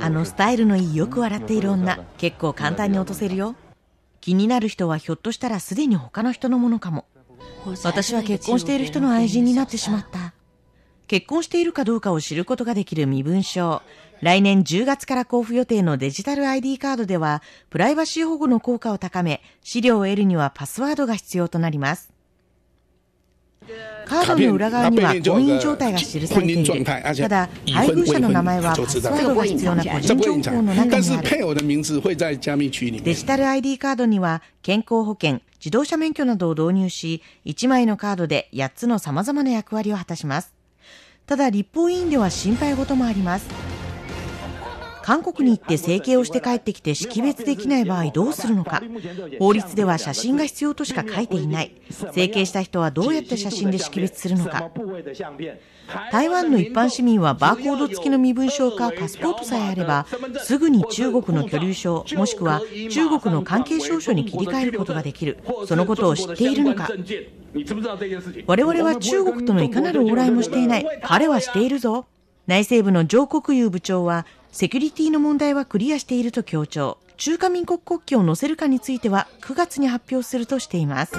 あのスタイルのいいよく笑っている女結構簡単に落とせるよ気になる人はひょっとしたらすでに他の人のものかも私は結婚している人の愛人になってしまった結婚しているかどうかを知ることができる身分証来年10月から交付予定のデジタル ID カードではプライバシー保護の効果を高め資料を得るにはパスワードが必要となりますカードの裏側には婚姻状態が記されている。ただ、配偶者の名前はパスードが必要な個人情報の中にある。デジタル ID カードには健康保険、自動車免許などを導入し、1枚のカードで8つの様々な役割を果たします。ただ、立法委員では心配事もあります。韓国に行って整形をして帰ってきて識別できない場合どうするのか法律では写真が必要としか書いていない整形した人はどうやって写真で識別するのか台湾の一般市民はバーコード付きの身分証かパスポートさえあればすぐに中国の居留証もしくは中国の関係証書に切り替えることができるそのことを知っているのか我々は中国とのいかなる往来もしていない彼はしているぞ内政部の上国有部長はセキュリティの問題はクリアしていると強調中華民国国旗を載せるかについては9月に発表するとしています。